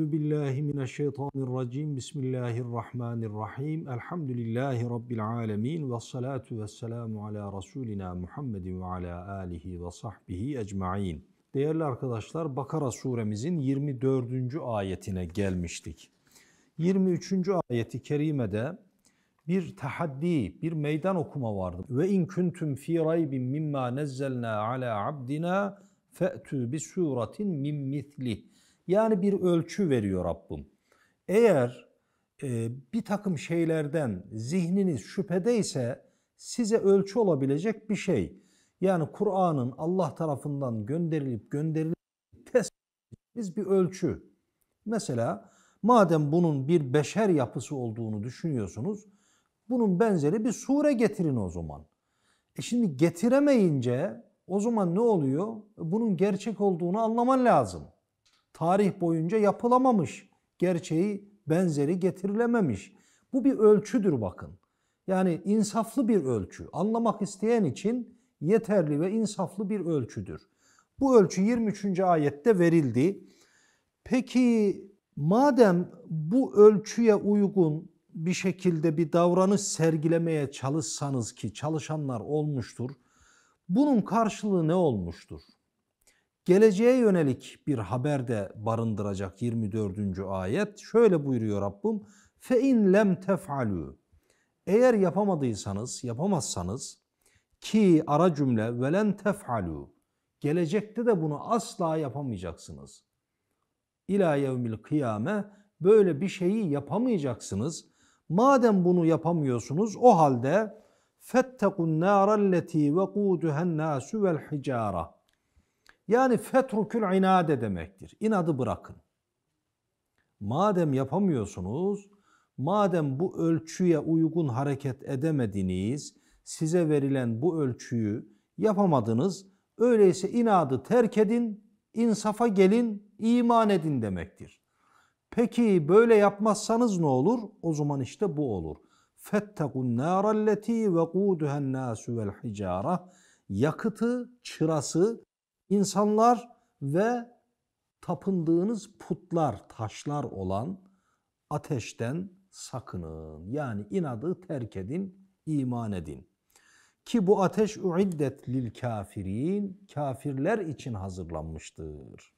Euzu billahi mineşşeytanirracim. Bismillahirrahmanirrahim. Elhamdülillahi rabbil alamin ve salatu vesselamu ala rasulina Muhammedin ve ala alihi ve sahbihi ecmaîn. Değerli arkadaşlar Bakara suremizin 24. ayetine gelmiştik. 23. ayeti kerimede bir tahaddi, bir meydan okuma vardı. Ve in kuntum fi raybin mimma nezzelna ala abdina fe'tu bi suratin min mislih yani bir ölçü veriyor Rabbim. Eğer e, bir takım şeylerden zihniniz şüphedeyse size ölçü olabilecek bir şey. Yani Kur'an'ın Allah tarafından gönderilip gönderilip test ettiğimiz bir ölçü. Mesela madem bunun bir beşer yapısı olduğunu düşünüyorsunuz, bunun benzeri bir sure getirin o zaman. E şimdi getiremeyince o zaman ne oluyor? Bunun gerçek olduğunu anlaman lazım tarih boyunca yapılamamış. Gerçeği benzeri getirilememiş. Bu bir ölçüdür bakın. Yani insaflı bir ölçü. Anlamak isteyen için yeterli ve insaflı bir ölçüdür. Bu ölçü 23. ayette verildi. Peki madem bu ölçüye uygun bir şekilde bir davranış sergilemeye çalışsanız ki çalışanlar olmuştur. Bunun karşılığı ne olmuştur? geleceğe yönelik bir haber de barındıracak 24. ayet. Şöyle buyuruyor Rabbim. Fe in lem tef'alû. Eğer yapamadıysanız, yapamazsanız ki ara cümle velen tefalu Gelecekte de bunu asla yapamayacaksınız. İlâ yevmil kıyame böyle bir şeyi yapamayacaksınız. Madem bunu yapamıyorsunuz o halde fettekun nârelleti ve kûduhen nâsü vel hicâra yani fetrukül inade demektir. İnadı bırakın. Madem yapamıyorsunuz, madem bu ölçüye uygun hareket edemediniz, size verilen bu ölçüyü yapamadınız, öyleyse inadı terk edin, insafa gelin, iman edin demektir. Peki böyle yapmazsanız ne olur? O zaman işte bu olur. فَتَّقُوا ve الَّتِي nasu vel وَالْحِجَارَةِ Yakıtı, çırası insanlar ve tapındığınız putlar, taşlar olan ateşten sakının. Yani inadı terk edin, iman edin. Ki bu ateş uiddet lil kafirin, kafirler için hazırlanmıştır.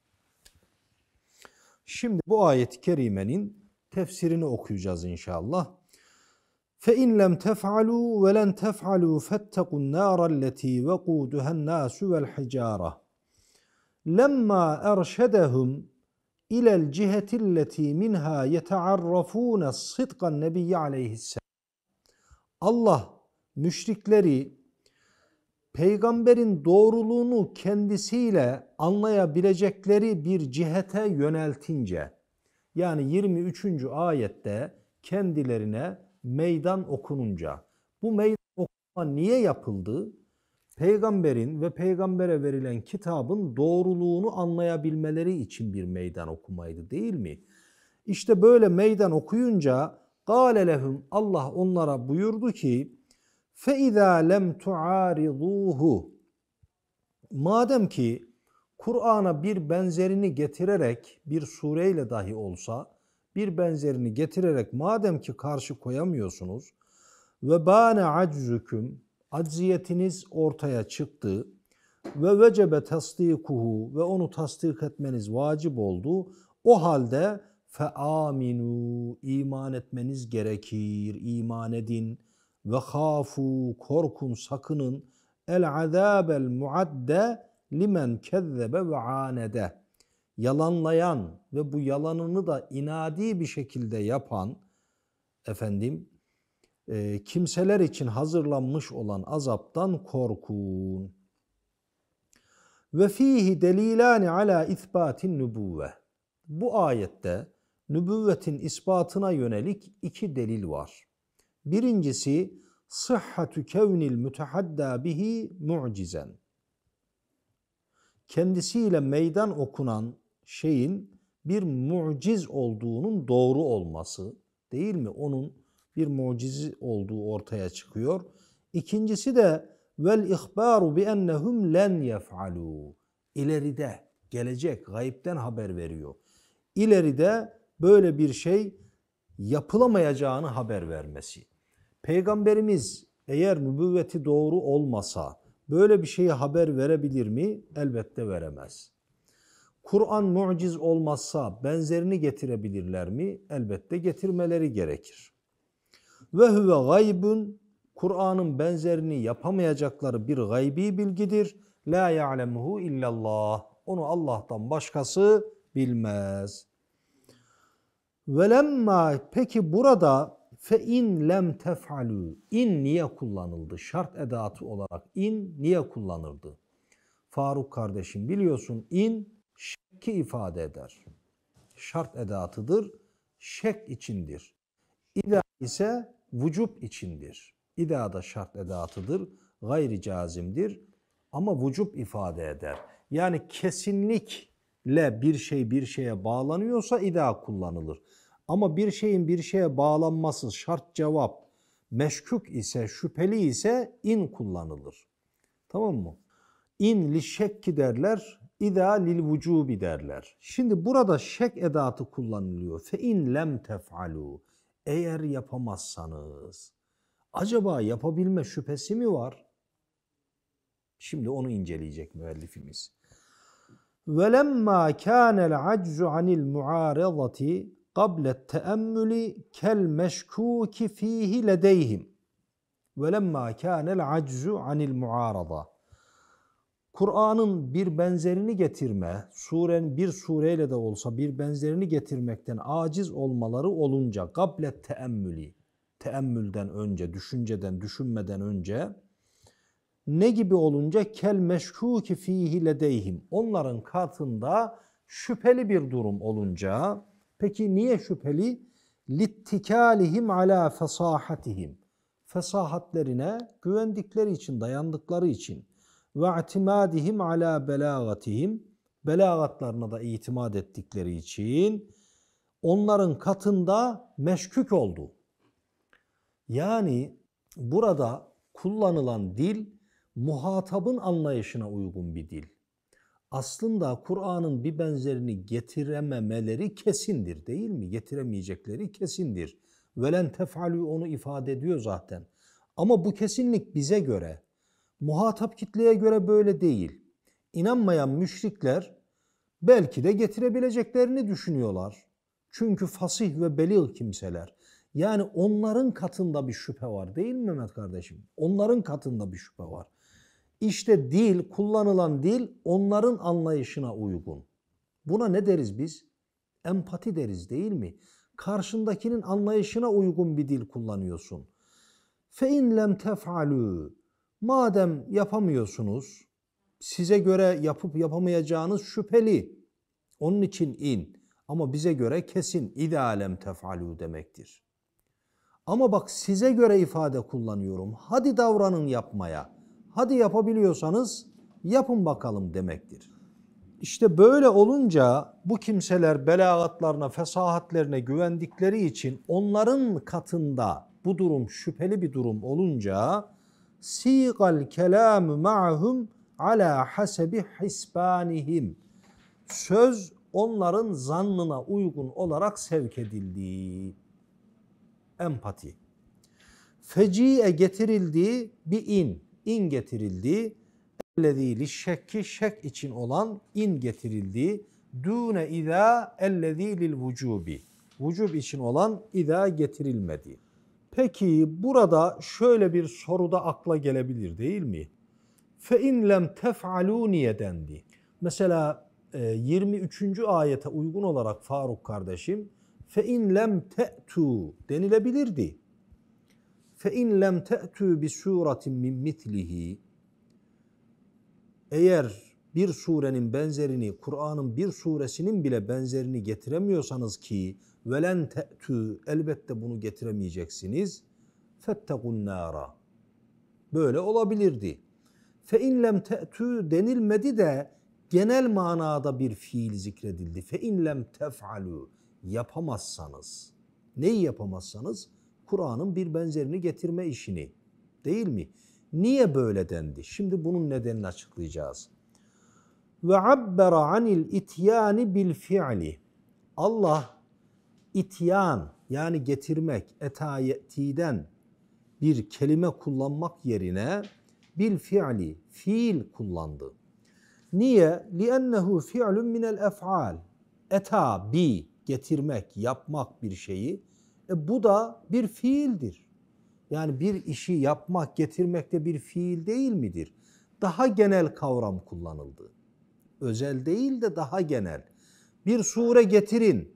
Şimdi bu ayet-i kerimenin tefsirini okuyacağız inşallah. فَاِنْ لَمْ تَفْعَلُوا وَلَنْ تَفْعَلُوا فَاتَّقُوا النَّارَ الَّتِي وَقُودُهَا النَّاسُ وَالْحِجَارَةِ lemma erşedehum ilel cihetilleti minha yetearrafune sıdkan nebiyyi aleyhisselam. Allah müşrikleri peygamberin doğruluğunu kendisiyle anlayabilecekleri bir cihete yöneltince yani 23. ayette kendilerine meydan okununca bu meydan okuma niye yapıldı? peygamberin ve peygambere verilen kitabın doğruluğunu anlayabilmeleri için bir meydan okumaydı değil mi? İşte böyle meydan okuyunca قَالَ Allah onlara buyurdu ki fe فَاِذَا لَمْ تُعَارِضُوهُ Madem ki Kur'an'a bir benzerini getirerek bir sureyle dahi olsa bir benzerini getirerek madem ki karşı koyamıyorsunuz ve bane aczukum acziyetiniz ortaya çıktı ve vecebe tasdikuhu ve onu tasdik etmeniz vacip oldu. O halde fe aminu iman etmeniz gerekir. İman edin ve hafu korkun sakının el azabel muadde limen kezzebe ve anede yalanlayan ve bu yalanını da inadi bir şekilde yapan efendim e, kimseler için hazırlanmış olan azaptan korkun. Ve fihi delilani ala isbatin nübüvve. Bu ayette nübüvvetin ispatına yönelik iki delil var. Birincisi sıhhatü kevnil mütehadda bihi mu'cizen. Kendisiyle meydan okunan şeyin bir muciz olduğunun doğru olması değil mi? Onun bir muciz olduğu ortaya çıkıyor. İkincisi de vel ihbaru bi ennehum len yef'alu. İleride, gelecek, gayipten haber veriyor. İleride böyle bir şey yapılamayacağını haber vermesi. Peygamberimiz eğer nübüvveti doğru olmasa böyle bir şeyi haber verebilir mi? Elbette veremez. Kur'an muciz olmazsa benzerini getirebilirler mi? Elbette getirmeleri gerekir. Ve huve gaybun Kur'an'ın benzerini yapamayacakları bir gaybi bilgidir. La ya'lemuhu illallah. Onu Allah'tan başkası bilmez. Ve lemma peki burada fe in lem tef'alu in niye kullanıldı? Şart edatı olarak in niye kullanıldı? Faruk kardeşim biliyorsun in şekki ifade eder. Şart edatıdır. Şek içindir. İda ise vücub içindir. İdada şart edatıdır, gayri cazimdir ama vücub ifade eder. Yani kesinlikle bir şey bir şeye bağlanıyorsa ida kullanılır. Ama bir şeyin bir şeye bağlanması şart cevap meşkuk ise, şüpheli ise in kullanılır. Tamam mı? İn li şekki derler, ida lil vücubi derler. Şimdi burada şek edatı kullanılıyor. Fe in lem tef'alu eğer yapamazsanız acaba yapabilme şüphesi mi var? Şimdi onu inceleyecek müellifimiz. وَلَمَّا كَانَ الْعَجْزُ عَنِ الْمُعَارَضَةِ قَبْلَ التَّأَمُّلِ كَالْمَشْكُوكِ ف۪يهِ لَدَيْهِمْ وَلَمَّا كَانَ الْعَجْزُ عَنِ الْمُعَارَضَةِ Kur'an'ın bir benzerini getirme, surenin bir sureyle de olsa bir benzerini getirmekten aciz olmaları olunca gablet teemmüli, teemmülden önce, düşünceden, düşünmeden önce ne gibi olunca kel meşkuki fihi ledeyhim. Onların katında şüpheli bir durum olunca peki niye şüpheli? Littikalihim ala fesahatihim. Fesahatlerine güvendikleri için, dayandıkları için ve itimadihim ala belagatihim belagatlarına da itimat ettikleri için onların katında meşkük oldu. Yani burada kullanılan dil muhatabın anlayışına uygun bir dil. Aslında Kur'an'ın bir benzerini getirememeleri kesindir değil mi? Getiremeyecekleri kesindir. Velen tefalü onu ifade ediyor zaten. Ama bu kesinlik bize göre muhatap kitleye göre böyle değil. İnanmayan müşrikler belki de getirebileceklerini düşünüyorlar. Çünkü fasih ve belil kimseler. Yani onların katında bir şüphe var değil mi Mehmet kardeşim? Onların katında bir şüphe var. İşte dil, kullanılan dil onların anlayışına uygun. Buna ne deriz biz? Empati deriz değil mi? Karşındakinin anlayışına uygun bir dil kullanıyorsun. فَاِنْ لَمْ تَفْعَلُوا Madem yapamıyorsunuz, size göre yapıp yapamayacağınız şüpheli. Onun için in. Ama bize göre kesin idealem tefalu demektir. Ama bak size göre ifade kullanıyorum. Hadi davranın yapmaya. Hadi yapabiliyorsanız yapın bakalım demektir. İşte böyle olunca bu kimseler belagatlarına, fesahatlerine güvendikleri için onların katında bu durum şüpheli bir durum olunca sigal kelamu ma'hum ala hasebi hisbanihim. Söz onların zannına uygun olarak sevk edildi. Empati. Feci'e getirildi bir in. İn getirildi. Ellezî şekki şek için olan in getirildi. Dune izâ ellezî lil vücubi. Vücub için olan izâ getirilmedi. Peki burada şöyle bir soru da akla gelebilir değil mi? Fe in lem tef'alu niye dendi? Mesela 23. E, ayete uygun olarak Faruk kardeşim fe in lem te'tu denilebilirdi. Fe in lem te'tu bi suratin min mitlihi eğer bir surenin benzerini, Kur'an'ın bir suresinin bile benzerini getiremiyorsanız ki velen te'tü elbette bunu getiremeyeceksiniz. Fettekun nara. Böyle olabilirdi. Fe in lem te'tü denilmedi de genel manada bir fiil zikredildi. Fe in lem tef'alu yapamazsanız. Neyi yapamazsanız? Kur'an'ın bir benzerini getirme işini. Değil mi? Niye böyle dendi? Şimdi bunun nedenini açıklayacağız. Ve abbera anil ityani bil fi'li. Allah ityan yani getirmek, etayetiden bir kelime kullanmak yerine bil fiili, fiil kullandı. Niye? لِأَنَّهُ فِعْلٌ مِنَ الْاَفْعَالِ Eta, bi, getirmek, yapmak bir şeyi. E bu da bir fiildir. Yani bir işi yapmak, getirmek de bir fiil değil midir? Daha genel kavram kullanıldı. Özel değil de daha genel. Bir sure getirin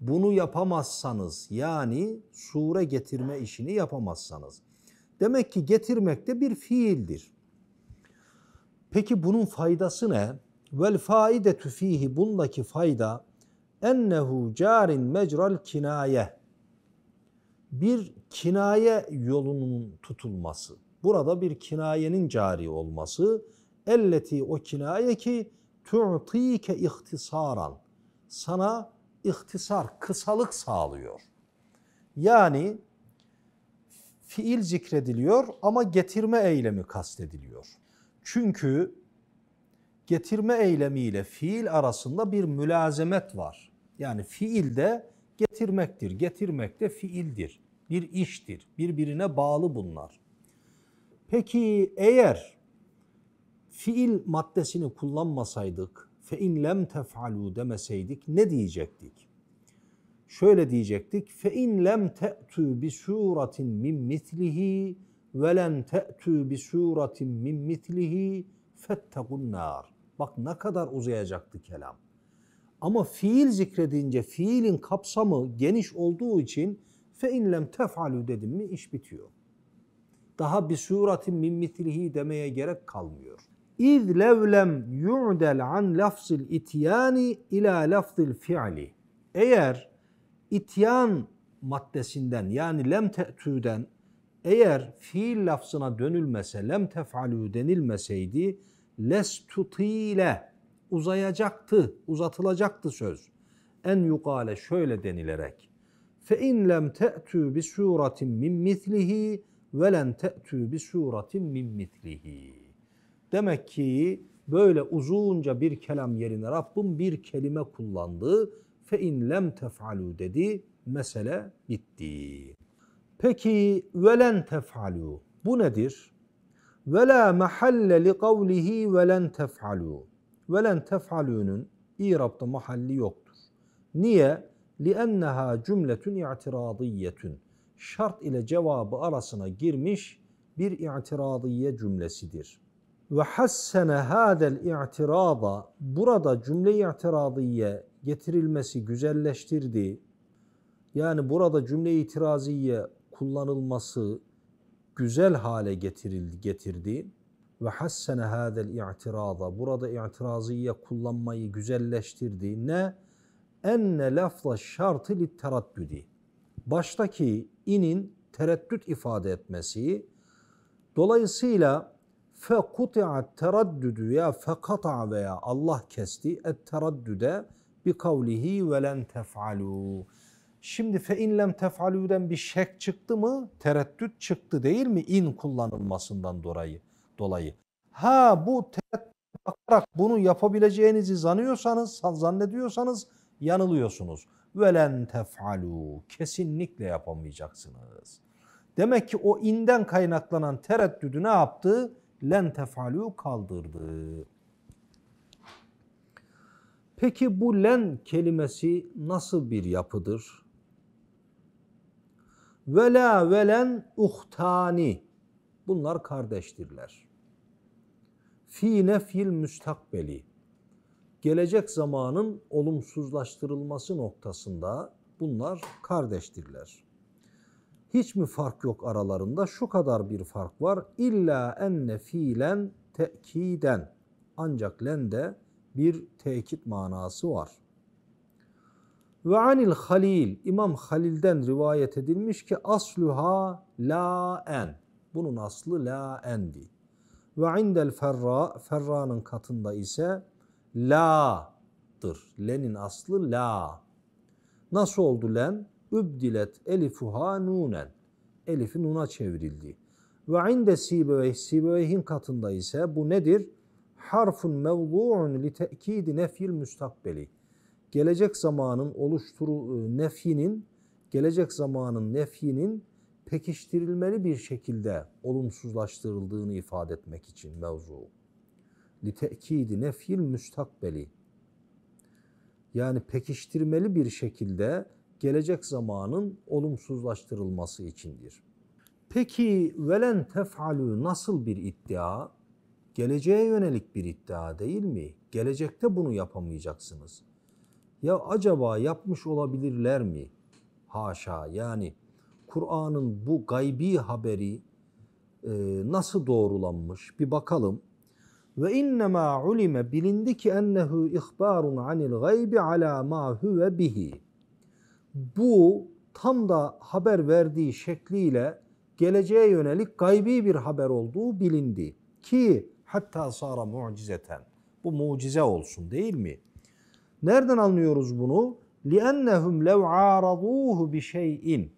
bunu yapamazsanız yani sure getirme işini yapamazsanız. Demek ki getirmek de bir fiildir. Peki bunun faydası ne? Vel faidetü fihi bundaki fayda ennehu carin mecral kinaye bir kinaye yolunun tutulması. Burada bir kinayenin cari olması. Elleti o kinaye ki tu'tike ihtisaran sana ihtisar, kısalık sağlıyor. Yani fiil zikrediliyor ama getirme eylemi kastediliyor. Çünkü getirme eylemiyle fiil arasında bir mülazemet var. Yani fiil de getirmektir, getirmek de fiildir, bir iştir, birbirine bağlı bunlar. Peki eğer fiil maddesini kullanmasaydık, fe in lem tef'alu demeseydik ne diyecektik? Şöyle diyecektik. Fe in lem te'tu bi suratin min mislihi ve lem te'tu bi suratin min mislihi fettegun nar. Bak ne kadar uzayacaktı kelam. Ama fiil zikredince fiilin kapsamı geniş olduğu için fe in lem tef'alu dedim mi iş bitiyor. Daha bir suratin min mitlihi demeye gerek kalmıyor. İz levlem yu'del an lafzil ityani ila lafzil fi'li. Eğer ityan maddesinden yani lem te'tüden eğer fiil lafzına dönülmese, lem tef'alü denilmeseydi lestutile uzayacaktı, uzatılacaktı söz. En yukale şöyle denilerek fe in lem te'tü bi suratin min mislihi ve len te'tü bi suratin min mislihi. Demek ki böyle uzunca bir kelam yerine Rabbim bir kelime kullandı. Fe in lem tef'alu dedi. Mesele bitti. Peki velen tef'alu bu nedir? Ve la mahalle li kavlihi velen tef'alu. Velen tef'alunun İrab'da mahalli yoktur. Niye? لِأَنَّهَا cümletün i'tiradiyetün. Şart ile cevabı arasına girmiş bir i'tiradiye cümlesidir ve hassene hadel i'tirada burada cümle i'tiradiye getirilmesi güzelleştirdi. Yani burada cümle itiraziye kullanılması güzel hale getirildi, getirdi. Ve hassene hadel i'tirada burada i'tiraziye kullanmayı güzelleştirdi. Ne? Enne lafla şartı li Baştaki inin tereddüt ifade etmesi. Dolayısıyla kut'a teraddüdü ya فَقَطَعَ veya Allah kesti et teraddüde bi kavlihi ve len tef'alû. Şimdi fe in lem tef'alû'den bir şek çıktı mı? Tereddüt çıktı değil mi? İn kullanılmasından dolayı. dolayı. Ha bu tereddüt bakarak bunu yapabileceğinizi zanıyorsanız, zannediyorsanız yanılıyorsunuz. Ve len tef'alû. Kesinlikle yapamayacaksınız. Demek ki o inden kaynaklanan tereddüdü ne yaptı? len tef'alû kaldırdı. Peki bu len kelimesi nasıl bir yapıdır? Vela velen uhtani. Bunlar kardeştirler. Fi nefil müstakbeli. Gelecek zamanın olumsuzlaştırılması noktasında bunlar kardeştirler. Hiç mi fark yok aralarında? Şu kadar bir fark var. İlla enne fiilen tekiden. Ancak lende bir tekit manası var. Ve anil halil, İmam Halil'den rivayet edilmiş ki asluha la en. Bunun aslı la endi. Ve indel ferra, ferranın katında ise la'dır. Lenin aslı la. Nasıl oldu len? übdilet elifuha nunen. Elif'i nuna çevrildi. Ve inde sibeveyh, sibeveyh'in katında ise bu nedir? Harfun mevzuun li te'kidi nefil müstakbeli. Gelecek zamanın oluşturu e, nefinin, gelecek zamanın nefinin pekiştirilmeli bir şekilde olumsuzlaştırıldığını ifade etmek için mevzu. Li te'kidi nefil müstakbeli. Yani pekiştirmeli bir şekilde gelecek zamanın olumsuzlaştırılması içindir. Peki velen tef'alü nasıl bir iddia? Geleceğe yönelik bir iddia değil mi? Gelecekte bunu yapamayacaksınız. Ya acaba yapmış olabilirler mi? Haşa yani Kur'an'ın bu gaybi haberi e, nasıl doğrulanmış bir bakalım. Ve innema ulime bilindi ki ennehu ihbarun anil gaybi ala ma huve bihi bu tam da haber verdiği şekliyle geleceğe yönelik gaybi bir haber olduğu bilindi. Ki hatta sara mucizeten. Bu mucize olsun değil mi? Nereden anlıyoruz bunu? لِأَنَّهُمْ لَوْ عَارَضُوهُ بِشَيْءٍ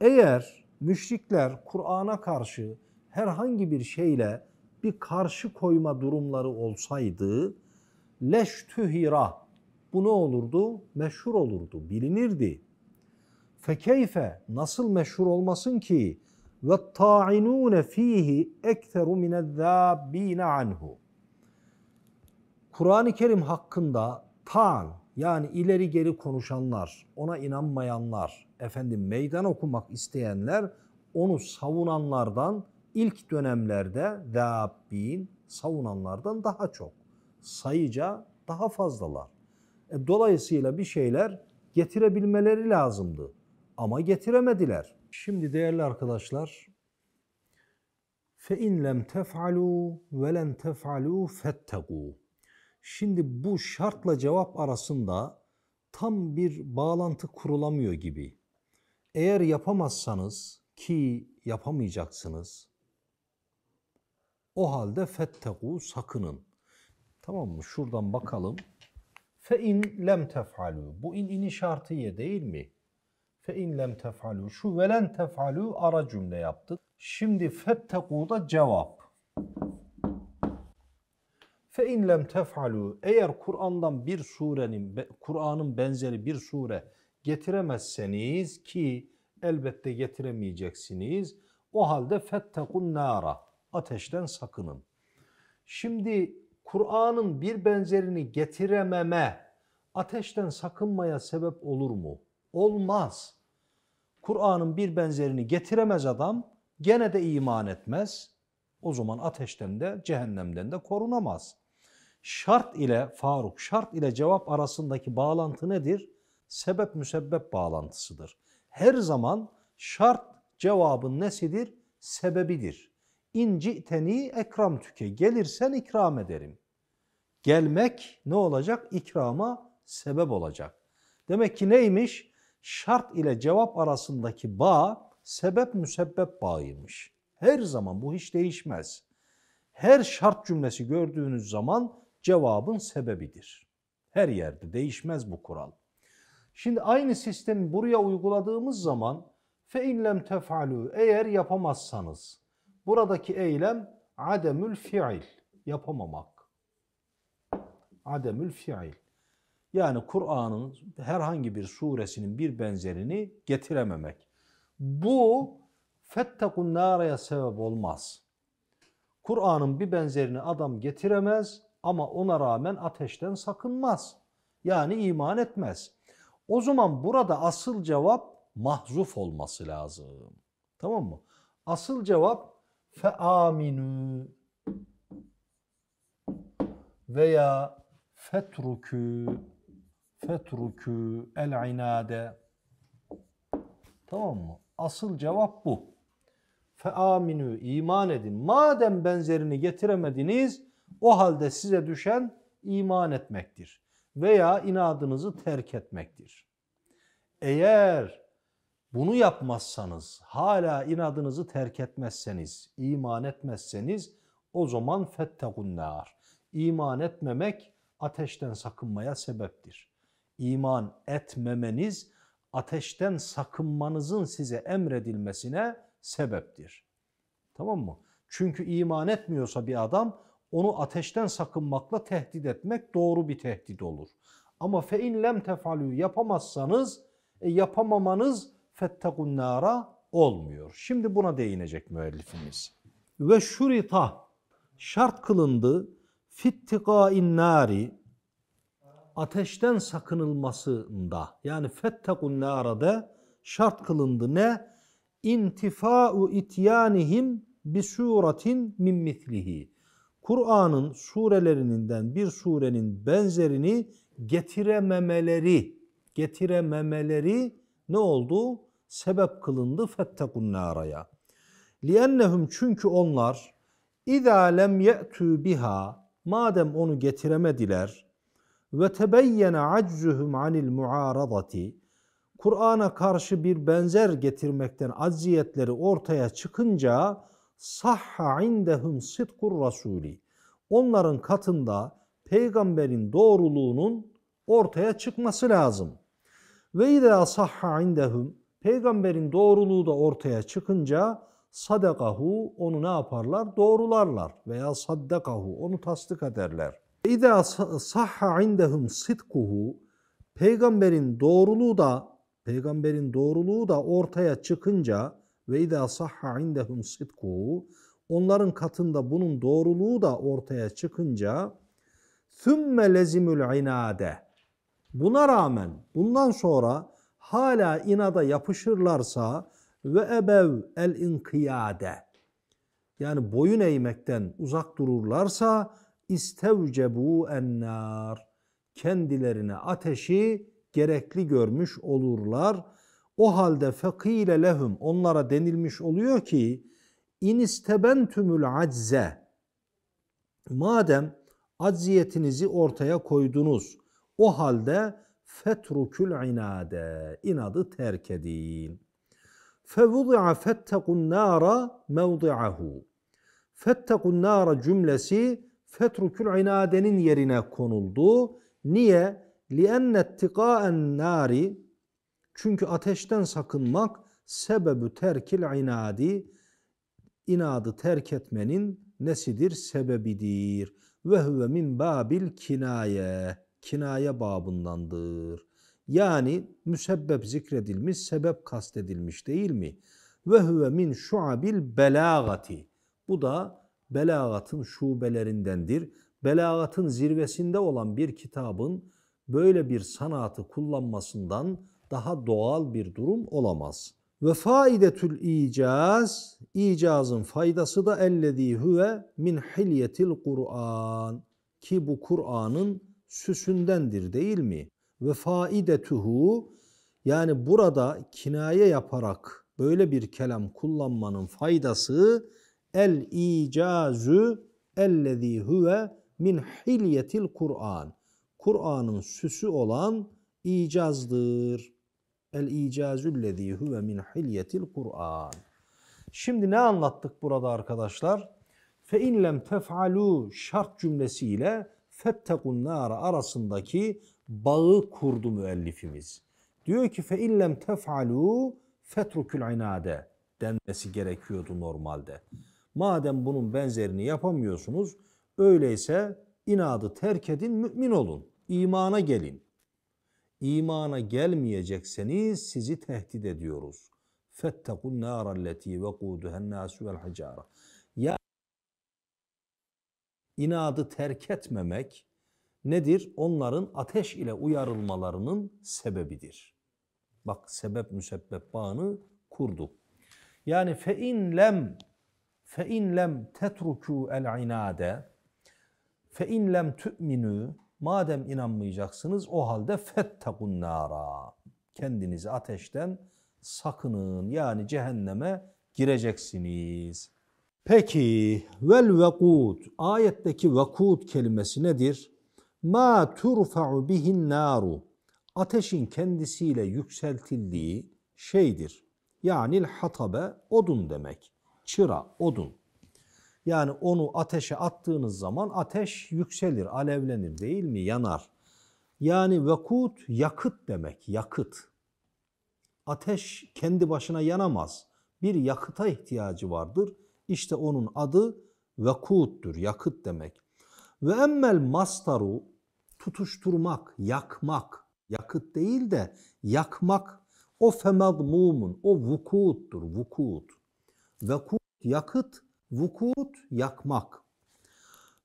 Eğer müşrikler Kur'an'a karşı herhangi bir şeyle bir karşı koyma durumları olsaydı leştühira bu ne olurdu? Meşhur olurdu, bilinirdi. Fekeyfe nasıl meşhur olmasın ki? Ve ta'inun fihi ekteru minezzabine anhu. Kur'an-ı Kerim hakkında ta'an yani ileri geri konuşanlar, ona inanmayanlar, efendim meydan okumak isteyenler, onu savunanlardan ilk dönemlerde zâbbîn savunanlardan daha çok. Sayıca daha fazlalar. E, dolayısıyla bir şeyler getirebilmeleri lazımdı. Ama getiremediler. Şimdi değerli arkadaşlar, فَاِنْ لَمْ تَفْعَلُوا وَلَنْ تَفْعَلُوا فَاتَّقُوا Şimdi bu şartla cevap arasında tam bir bağlantı kurulamıyor gibi. Eğer yapamazsanız ki yapamayacaksınız, o halde fetteku sakının. Tamam mı? Şuradan bakalım. Fe in lem tef'alu. Bu in ini şartiye değil mi? Fe in lem tef'alu. Şu velen tef'alu ara cümle yaptık. Şimdi fetteku da cevap. Fe in lem tef'alu. Eğer Kur'an'dan bir surenin, Kur'an'ın benzeri bir sure getiremezseniz ki elbette getiremeyeceksiniz. O halde fettekun nara. Ateşten sakının. Şimdi Kur'an'ın bir benzerini getirememe, ateşten sakınmaya sebep olur mu? Olmaz. Kur'an'ın bir benzerini getiremez adam, gene de iman etmez. O zaman ateşten de cehennemden de korunamaz. Şart ile Faruk, şart ile cevap arasındaki bağlantı nedir? Sebep müsebbep bağlantısıdır. Her zaman şart cevabın nesidir? Sebebidir. İnci teni ekram tüke. Gelirsen ikram ederim. Gelmek ne olacak? İkrama sebep olacak. Demek ki neymiş? Şart ile cevap arasındaki bağ sebep müsebbep bağıymış. Her zaman bu hiç değişmez. Her şart cümlesi gördüğünüz zaman cevabın sebebidir. Her yerde değişmez bu kural. Şimdi aynı sistemi buraya uyguladığımız zaman fe in lem tefalu eğer yapamazsanız Buradaki eylem ademül fiil. Yapamamak. Ademül fiil. Yani Kur'an'ın herhangi bir suresinin bir benzerini getirememek. Bu fettekun naraya sebep olmaz. Kur'an'ın bir benzerini adam getiremez ama ona rağmen ateşten sakınmaz. Yani iman etmez. O zaman burada asıl cevap mahzuf olması lazım. Tamam mı? Asıl cevap fe aminu veya fetruku fetruku el inade tamam mı? Asıl cevap bu. Fe aminu iman edin. Madem benzerini getiremediniz o halde size düşen iman etmektir veya inadınızı terk etmektir. Eğer bunu yapmazsanız, hala inadınızı terk etmezseniz, iman etmezseniz o zaman fettekun nar. İman etmemek ateşten sakınmaya sebeptir. İman etmemeniz ateşten sakınmanızın size emredilmesine sebeptir. Tamam mı? Çünkü iman etmiyorsa bir adam onu ateşten sakınmakla tehdit etmek doğru bir tehdit olur. Ama fe in lem tefalü yapamazsanız e, yapamamanız fettekun nara olmuyor. Şimdi buna değinecek müellifimiz. Ve şurita şart kılındı fittikain nari ateşten sakınılmasında yani fettekun da şart kılındı ne? İntifa'u ityanihim bi suratin min mislihi. Kur'an'ın surelerinden bir surenin benzerini getirememeleri, getirememeleri ne oldu? sebep kılındı fettekun naraya. Liennehum çünkü onlar İza lem ye'tu biha madem onu getiremediler ve tebeyyene aczuhum anil muaradati Kur'an'a karşı bir benzer getirmekten acziyetleri ortaya çıkınca sahha indehum sidkur rasuli onların katında peygamberin doğruluğunun ortaya çıkması lazım. Ve izâ sahha indehum Peygamberin doğruluğu da ortaya çıkınca sadakahu onu ne yaparlar? Doğrularlar veya saddakahu onu tasdik ederler. İza sahha indehum sidkuhu peygamberin doğruluğu da peygamberin doğruluğu da ortaya çıkınca ve iza sahha indehum sidkuhu onların katında bunun doğruluğu da ortaya çıkınca thumme lezimul inade buna rağmen bundan sonra hala inada yapışırlarsa ve ebev el inkiyade yani boyun eğmekten uzak dururlarsa istevcebu ennar kendilerine ateşi gerekli görmüş olurlar. O halde fekile lehum onlara denilmiş oluyor ki in istebentümül acze madem acziyetinizi ortaya koydunuz o halde fetrukül inade. inadı terk edin. Fevudi'a fettekun nara mevdi'ahu. Fettekun nara cümlesi fetrukül inadenin yerine konuldu. Niye? لِأَنَّ اتِّقَاءَ النَّارِ Çünkü ateşten sakınmak sebebi terkil inadi inadı terk etmenin nesidir? Sebebidir. Ve huve min babil kinaye kinaye babındandır. Yani müsebbep zikredilmiş, sebep kastedilmiş değil mi? Ve huve min şuabil belagati. Bu da belagatın şubelerindendir. Belagatın zirvesinde olan bir kitabın böyle bir sanatı kullanmasından daha doğal bir durum olamaz. Ve faidetül icaz, icazın faydası da ellezî huve min hilyetil Kur'an ki bu Kur'an'ın süsündendir değil mi? Ve faidetuhu yani burada kinaye yaparak böyle bir kelam kullanmanın faydası el icazu ellezî huve min hilyetil Kur'an. Kur'an'ın süsü olan icazdır. El icazüllezî huve min hilyetil Kur'an. Şimdi ne anlattık burada arkadaşlar? Fe in lem tef'alû şart cümlesiyle fettekun nâre arasındaki bağı kurdu müellifimiz. Diyor ki fe illem tef'alû fetrukül inade denmesi gerekiyordu normalde. Madem bunun benzerini yapamıyorsunuz öyleyse inadı terk edin mümin olun. İmana gelin. İmana gelmeyecekseniz sizi tehdit ediyoruz. Fettekun nâre leti ve kûduhen nâsü vel hacâra. Yani inadı terk etmemek nedir? Onların ateş ile uyarılmalarının sebebidir. Bak sebep müsebbep bağını kurdu. Yani fe in lem fe in lem tetruku el inade fe in lem tu'minu madem inanmayacaksınız o halde fettakun nara kendinizi ateşten sakının yani cehenneme gireceksiniz. Peki vel vekud ayetteki vekud kelimesi nedir? Ma turfa'u bihin naru ateşin kendisiyle yükseltildiği şeydir. Yani hatabe odun demek. Çıra, odun. Yani onu ateşe attığınız zaman ateş yükselir, alevlenir değil mi? Yanar. Yani vekut yakıt demek, yakıt. Ateş kendi başına yanamaz. Bir yakıta ihtiyacı vardır işte onun adı vekuttur, yakıt demek. Ve emmel mastaru tutuşturmak, yakmak, yakıt değil de yakmak o femadmumun, o vukuttur, vukut. Vekut yakıt, vukut yakmak.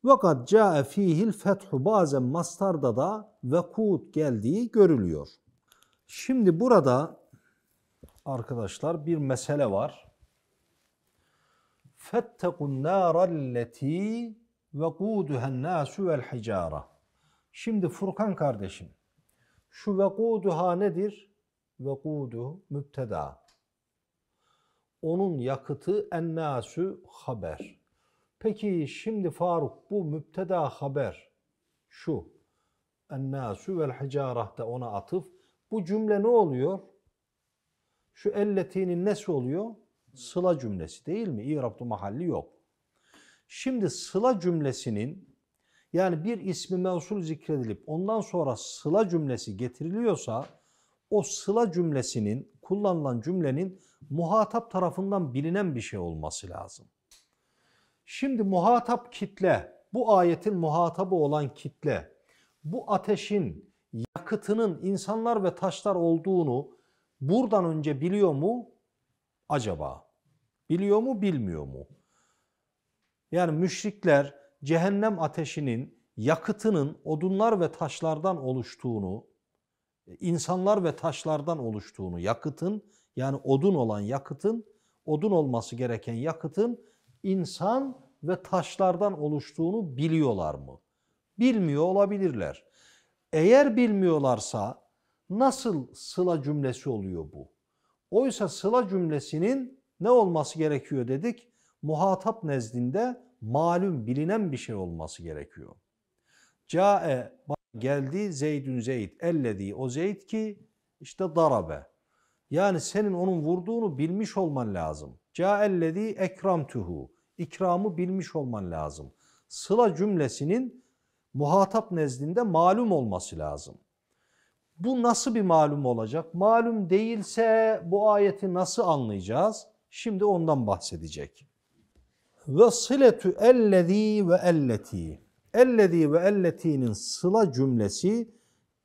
Vakat ca'e fihil fethu bazen mastarda da vekut geldiği görülüyor. Şimdi burada arkadaşlar bir mesele var. Fettekun nârelleti ve kûduhen nâsu vel hicâra. Şimdi Furkan kardeşim, şu ve nedir? Ve kûdu müpteda. Onun yakıtı en nâsü haber. Peki şimdi Faruk bu müpteda haber şu. Ennâsü vel hicarah da ona atıf. Bu cümle ne oluyor? Şu elletinin nesi oluyor? Sıla cümlesi değil mi? İrab'da mahalli yok. Şimdi sıla cümlesinin yani bir ismi mevsul zikredilip ondan sonra sıla cümlesi getiriliyorsa o sıla cümlesinin kullanılan cümlenin muhatap tarafından bilinen bir şey olması lazım. Şimdi muhatap kitle, bu ayetin muhatabı olan kitle, bu ateşin yakıtının insanlar ve taşlar olduğunu buradan önce biliyor mu? acaba? Biliyor mu, bilmiyor mu? Yani müşrikler cehennem ateşinin yakıtının odunlar ve taşlardan oluştuğunu, e, insanlar ve taşlardan oluştuğunu, yakıtın yani odun olan yakıtın, odun olması gereken yakıtın insan ve taşlardan oluştuğunu biliyorlar mı? Bilmiyor olabilirler. Eğer bilmiyorlarsa nasıl sıla cümlesi oluyor bu? Oysa sıla cümlesinin ne olması gerekiyor dedik? Muhatap nezdinde malum, bilinen bir şey olması gerekiyor. Cae geldi Zeydün Zeyd elledi o Zeyd ki işte darabe. Yani senin onun vurduğunu bilmiş olman lazım. Cae Caellezi ekramtuhu. İkramı bilmiş olman lazım. Sıla cümlesinin muhatap nezdinde malum olması lazım. Bu nasıl bir malum olacak? Malum değilse bu ayeti nasıl anlayacağız? Şimdi ondan bahsedecek. Ve sıletu ellezî ve elleti. Ellezî ve elletinin sıla cümlesi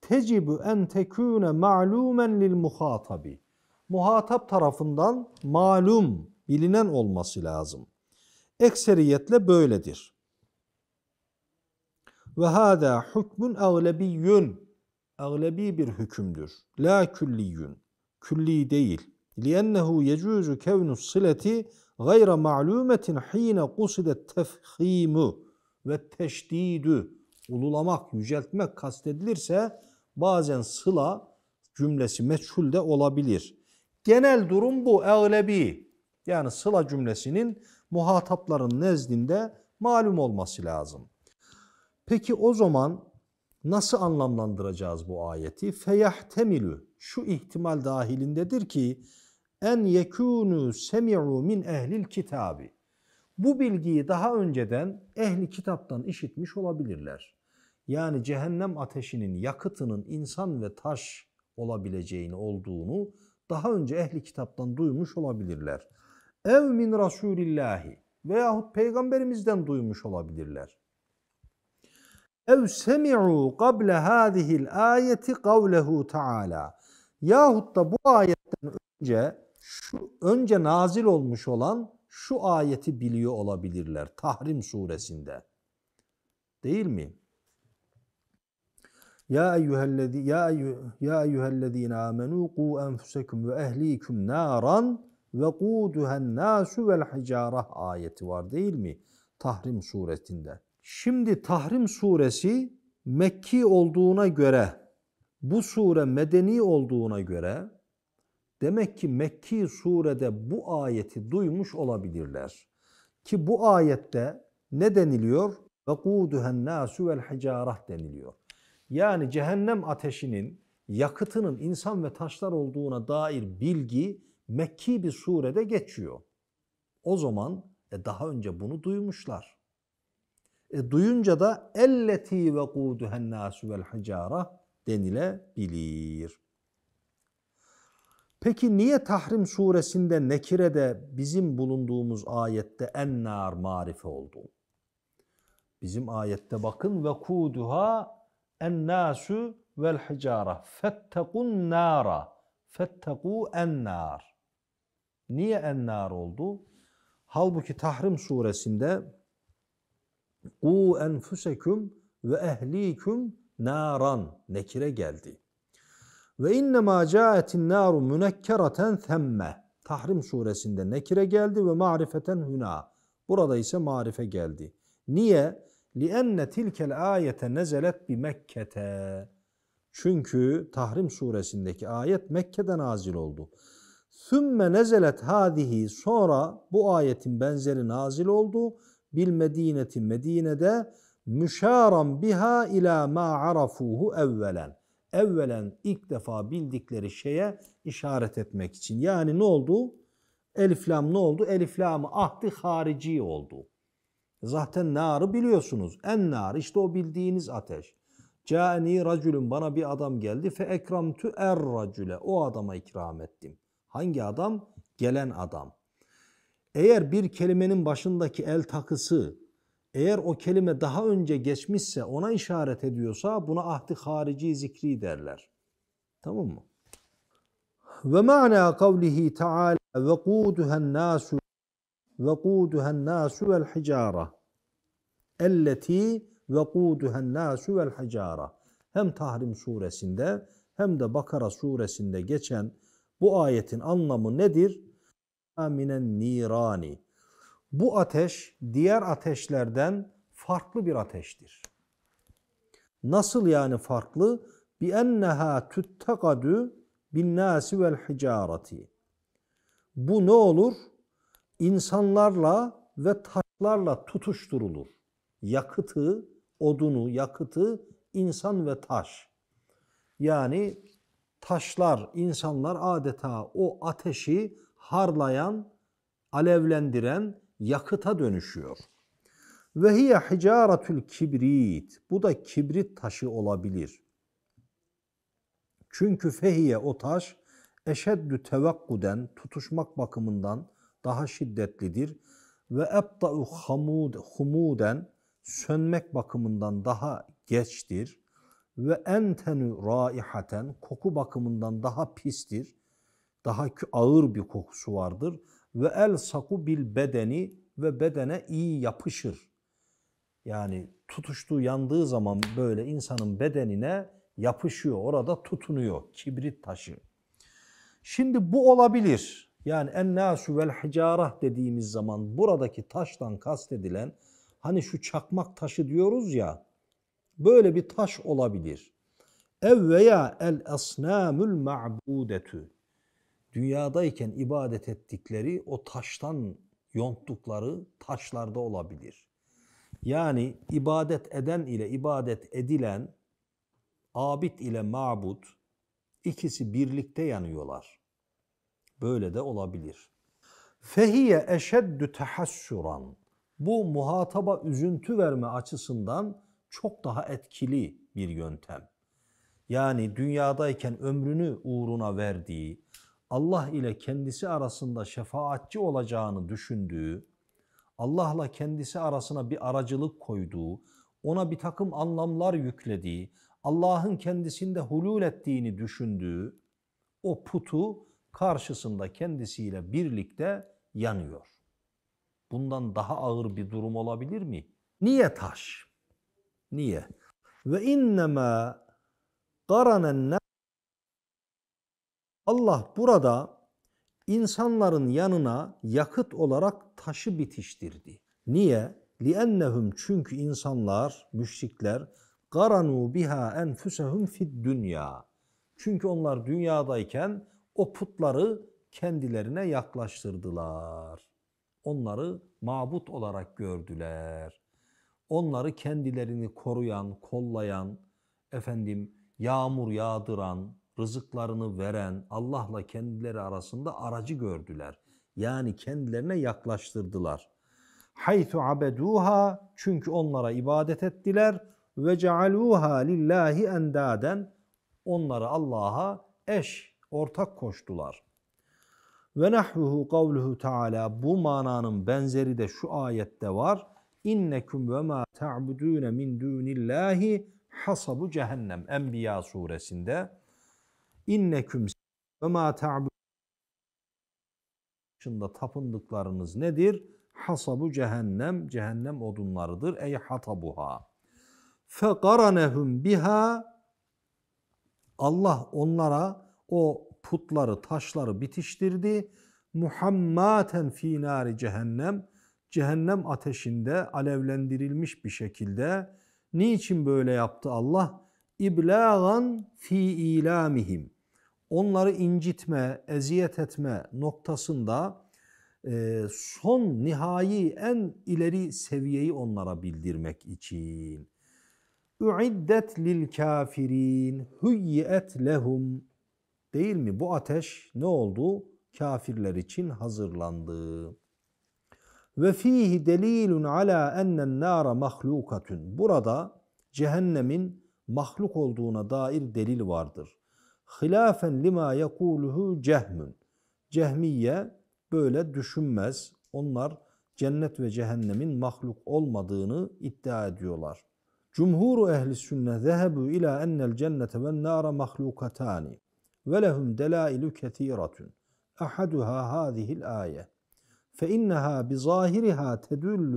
tecibu en tekûne ma'lûmen lil muhatabi. Muhatap tarafından malum, bilinen olması lazım. Ekseriyetle böyledir. Ve hâdâ hükmün ağlebiyyün aglebi bir hükümdür. La külliyün. Külli değil. لِأَنَّهُ يَجُوزُ كَوْنُ الصِّلَةِ غَيْرَ مَعْلُومَةٍ ح۪ينَ قُصِدَ التَّفْخ۪يمُ ve teşdidü ululamak, yüceltmek kastedilirse bazen sıla cümlesi meçhul de olabilir. Genel durum bu evlebi. Yani sıla cümlesinin muhatapların nezdinde malum olması lazım. Peki o zaman Nasıl anlamlandıracağız bu ayeti? Feyahtemilü şu ihtimal dahilindedir ki en yekûnü semi'u min ehlil kitabi. Bu bilgiyi daha önceden ehli kitaptan işitmiş olabilirler. Yani cehennem ateşinin yakıtının insan ve taş olabileceğini olduğunu daha önce ehli kitaptan duymuş olabilirler. Ev min rasulillahi veyahut peygamberimizden duymuş olabilirler ev semi'u kable hadihil ayeti kavlehu taala yahut da bu ayetten önce şu önce nazil olmuş olan şu ayeti biliyor olabilirler Tahrim suresinde. Değil mi? Ya eyyühellezi ya ya eyyühellezine amenu qu enfusakum ve ehlikum naran ve quduha'n nasu vel hicara ayeti var değil mi? Tahrim suresinde. Şimdi Tahrim suresi Mekki olduğuna göre, bu sure medeni olduğuna göre demek ki Mekki surede bu ayeti duymuş olabilirler. Ki bu ayette ne deniliyor? وَقُودُهَا النَّاسُ وَالْحِجَارَةِ deniliyor. Yani cehennem ateşinin yakıtının insan ve taşlar olduğuna dair bilgi Mekki bir surede geçiyor. O zaman e, daha önce bunu duymuşlar. E, duyunca da elleti ve kuduhen nasu vel hicara denilebilir. Peki niye Tahrim suresinde Nekire'de bizim bulunduğumuz ayette ennar marife oldu? Bizim ayette bakın ve kuduha ennasu vel hicara fettekun nara fetteku ennar. Niye ennar oldu? Halbuki Tahrim suresinde Ku enfusekum ve ehlikum naran nekire geldi. Ve innema caetin naru münekkereten themme. Tahrim suresinde nekire geldi ve marifeten huna Burada ise marife geldi. Niye? Li لِأَنَّ ayete nezelet bi Mekkete. Çünkü Tahrim suresindeki ayet Mekke'de nazil oldu. ثُمَّ nezelet هَذِهِ Sonra bu ayetin benzeri nazil oldu bil medineti Medine'de müşaran biha ila ma arafuhu evvelen. Evvelen ilk defa bildikleri şeye işaret etmek için. Yani ne oldu? Elif ne oldu? Elif lam ahdi harici oldu. Zaten narı biliyorsunuz. En nar işte o bildiğiniz ateş. Câni racülün bana bir adam geldi fe ekramtu er racüle. O adama ikram ettim. Hangi adam? Gelen adam. Eğer bir kelimenin başındaki el takısı eğer o kelime daha önce geçmişse ona işaret ediyorsa buna ahdi harici zikri derler. Tamam mı? Ve ma'na kavlihi ta'ala ve kuduhen nasu ve kuduhen nasu vel hicara elleti ve kuduhen nasu vel hicara hem Tahrim suresinde hem de Bakara suresinde geçen bu ayetin anlamı nedir? minen nirani. Bu ateş diğer ateşlerden farklı bir ateştir. Nasıl yani farklı? Bi enneha tuttakadu bin nasi vel hicareti. Bu ne olur? İnsanlarla ve taşlarla tutuşturulur. Yakıtı, odunu, yakıtı insan ve taş. Yani taşlar, insanlar adeta o ateşi harlayan, alevlendiren yakıta dönüşüyor. Ve hiye hicaretül kibrit. Bu da kibrit taşı olabilir. Çünkü fehiye o taş eşeddü tevakkuden tutuşmak bakımından daha şiddetlidir ve ebda'u hamud humuden sönmek bakımından daha geçtir ve entenu raihaten koku bakımından daha pistir daha ağır bir kokusu vardır. Ve el saku bil bedeni ve bedene iyi yapışır. Yani tutuştuğu yandığı zaman böyle insanın bedenine yapışıyor. Orada tutunuyor kibrit taşı. Şimdi bu olabilir. Yani ennâsü vel hicarah dediğimiz zaman buradaki taştan kastedilen hani şu çakmak taşı diyoruz ya böyle bir taş olabilir. Ev veya el asnamul ma'budetü dünyadayken ibadet ettikleri o taştan yonttukları taşlarda olabilir. Yani ibadet eden ile ibadet edilen, abid ile mabut ikisi birlikte yanıyorlar. Böyle de olabilir. Fehiye eşeddü tehassuran. Bu muhataba üzüntü verme açısından çok daha etkili bir yöntem. Yani dünyadayken ömrünü uğruna verdiği, Allah ile kendisi arasında şefaatçi olacağını düşündüğü, Allah'la kendisi arasına bir aracılık koyduğu, ona bir takım anlamlar yüklediği, Allah'ın kendisinde hulul ettiğini düşündüğü o putu karşısında kendisiyle birlikte yanıyor. Bundan daha ağır bir durum olabilir mi? Niye taş? Niye? Ve innema qaranen. Allah burada insanların yanına yakıt olarak taşı bitiştirdi. Niye? لِأَنَّهُمْ Çünkü insanlar, müşrikler قَرَنُوا بِهَا أَنْفُسَهُمْ فِي dünya. Çünkü onlar dünyadayken o putları kendilerine yaklaştırdılar. Onları mabut olarak gördüler. Onları kendilerini koruyan, kollayan, efendim yağmur yağdıran, rızıklarını veren Allah'la kendileri arasında aracı gördüler. Yani kendilerine yaklaştırdılar. Haythu abeduha çünkü onlara ibadet ettiler ve cealuha lillahi endaden onları Allah'a eş ortak koştular. Ve nahvuhu kavluhu taala bu mananın benzeri de şu ayette var. İnnekum ve ma ta'budun min dunillahi hasabu cehennem Enbiya suresinde inneküm ve ma ta'budun dışında tapındıklarınız nedir? Hasabu cehennem, cehennem odunlarıdır. Ey hatabuha. Fekaranehum biha Allah onlara o putları, taşları bitiştirdi. Muhammaten fi nari cehennem. Cehennem ateşinde alevlendirilmiş bir şekilde. Niçin böyle yaptı Allah? İblagan fi ilamihim onları incitme, eziyet etme noktasında e, son nihai en ileri seviyeyi onlara bildirmek için. Üiddet lil kafirin hüyyet lehum değil mi? Bu ateş ne oldu? Kafirler için hazırlandı. Ve fihi delilun ala ennen nara mahlukatun. Burada cehennemin mahluk olduğuna dair delil vardır hilafen lima yekuluhu cehmün. Cehmiye böyle düşünmez. Onlar cennet ve cehennemin mahluk olmadığını iddia ediyorlar. Cumhuru ehli sünne zehebu ila ennel cennete ve nara mahlukatani ve lehum delailu ketiratun. Ahaduha hadihil ayet. فَاِنَّهَا بِظَاهِرِهَا تَدُلُّ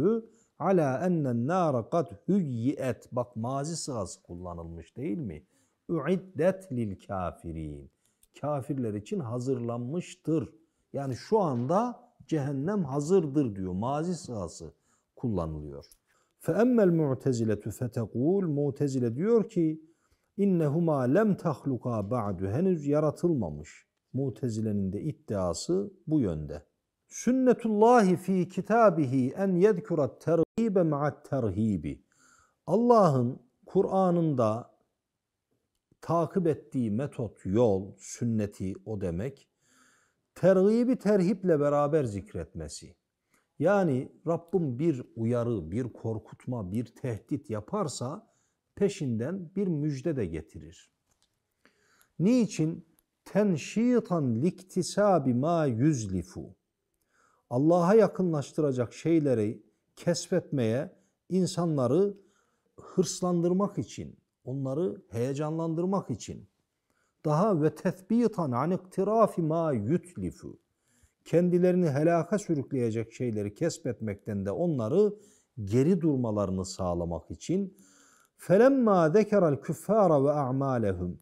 عَلَى اَنَّ النَّارَ قَدْ hüyyiyet. Bak mazi sırası kullanılmış değil mi? Üiddet lil kafirin. Kafirler için hazırlanmıştır. Yani şu anda cehennem hazırdır diyor. Mazi sığası kullanılıyor. فَاَمَّا mu'tezilatu فَتَقُولُ Mu'tezile diyor ki innehuma lem tahluka ba'du henüz yaratılmamış. Mutezile'nin de iddiası bu yönde. Sünnetullahi fi kitabihi en yedkura terhibe ma'at terhibi. Allah'ın Kur'an'ında takip ettiği metot, yol, sünneti o demek. Tergibi terhiple beraber zikretmesi. Yani Rabbim bir uyarı, bir korkutma, bir tehdit yaparsa peşinden bir müjde de getirir. Niçin? Tenşitan liktisabi ma yüzlifu. Allah'a yakınlaştıracak şeyleri kesbetmeye, insanları hırslandırmak için, onları heyecanlandırmak için daha ve tesbitan an iktirafi ma yutlifu kendilerini helaka sürükleyecek şeyleri kesbetmekten de onları geri durmalarını sağlamak için felemma zekeral küffara ve a'malehum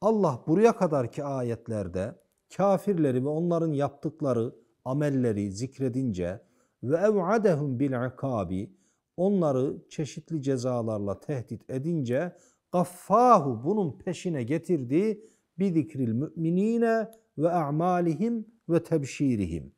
Allah buraya kadarki ayetlerde kafirleri ve onların yaptıkları amelleri zikredince ve ev'adehum bil ikabi onları çeşitli cezalarla tehdit edince gaffahu bunun peşine getirdi, bi zikril müminine ve a'malihim ve tebşirihim.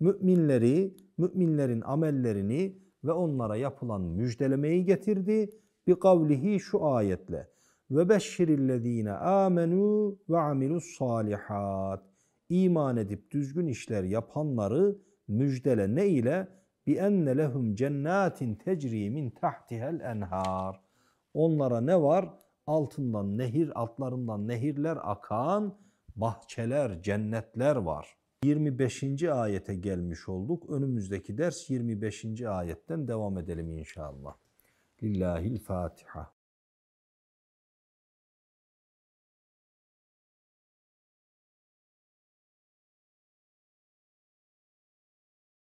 Müminleri, müminlerin amellerini ve onlara yapılan müjdelemeyi getirdi. Bi kavlihi şu ayetle. Ve beşşirillezine amenu ve amilus salihat. İman edip düzgün işler yapanları müjdele ne ile? Bi enne lehum cennetin tecri min tahtihel enhar. Onlara ne var? Altından nehir, altlarından nehirler akan bahçeler, cennetler var. 25. ayete gelmiş olduk. Önümüzdeki ders 25. ayetten devam edelim inşallah. Lillahil Fatiha.